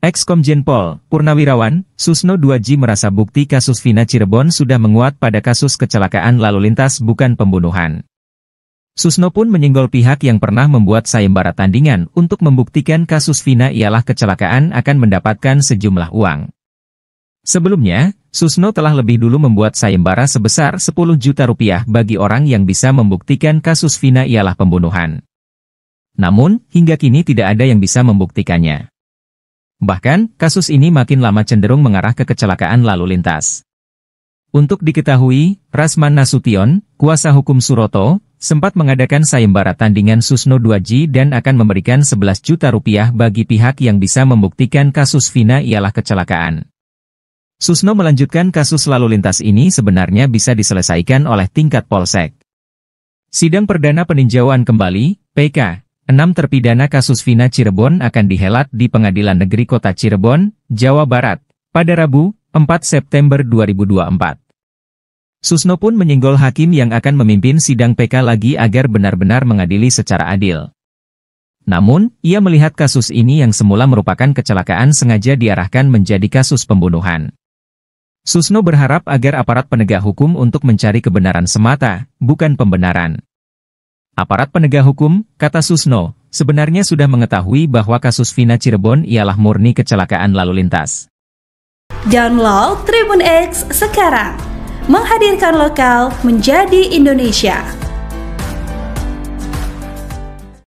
Ex-Komjen Pol Purnawirawan, Susno 2G merasa bukti kasus Vina Cirebon sudah menguat pada kasus kecelakaan lalu lintas bukan pembunuhan. Susno pun menyinggol pihak yang pernah membuat sayembara tandingan untuk membuktikan kasus Vina ialah kecelakaan akan mendapatkan sejumlah uang. Sebelumnya, Susno telah lebih dulu membuat sayembara sebesar 10 juta rupiah bagi orang yang bisa membuktikan kasus Vina ialah pembunuhan. Namun, hingga kini tidak ada yang bisa membuktikannya. Bahkan, kasus ini makin lama cenderung mengarah ke kecelakaan lalu lintas. Untuk diketahui, Rasman Nasution, kuasa hukum Suroto, sempat mengadakan sayembara tandingan Susno 2G dan akan memberikan 11 juta rupiah bagi pihak yang bisa membuktikan kasus Vina ialah kecelakaan. Susno melanjutkan kasus lalu lintas ini sebenarnya bisa diselesaikan oleh tingkat polsek. Sidang Perdana Peninjauan Kembali, PK, Enam terpidana kasus Vina Cirebon akan dihelat di Pengadilan Negeri Kota Cirebon, Jawa Barat, pada Rabu, 4 September 2024. Susno pun menyinggol hakim yang akan memimpin sidang PK lagi agar benar-benar mengadili secara adil. Namun, ia melihat kasus ini yang semula merupakan kecelakaan sengaja diarahkan menjadi kasus pembunuhan. Susno berharap agar aparat penegak hukum untuk mencari kebenaran semata, bukan pembenaran. Aparat penegak hukum, kata Susno, sebenarnya sudah mengetahui bahwa kasus Vina Cirebon ialah murni kecelakaan lalu lintas. Download Tribun X sekarang, menghadirkan lokal menjadi Indonesia.